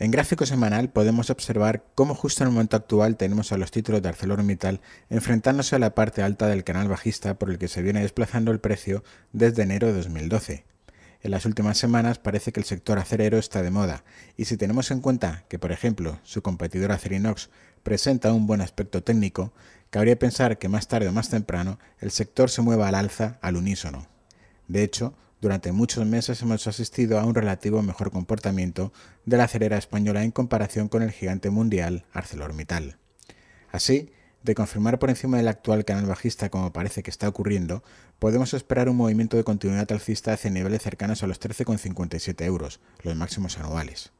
En gráfico semanal podemos observar cómo justo en el momento actual tenemos a los títulos de ArcelorMittal enfrentándose a la parte alta del canal bajista por el que se viene desplazando el precio desde enero de 2012. En las últimas semanas parece que el sector acerero está de moda, y si tenemos en cuenta que, por ejemplo, su competidor Acerinox presenta un buen aspecto técnico, cabría pensar que más tarde o más temprano el sector se mueva al alza al unísono. De hecho, durante muchos meses hemos asistido a un relativo mejor comportamiento de la acerera española en comparación con el gigante mundial ArcelorMittal. Así, de confirmar por encima del actual canal bajista como parece que está ocurriendo, podemos esperar un movimiento de continuidad alcista hacia niveles cercanos a los 13,57 euros, los máximos anuales.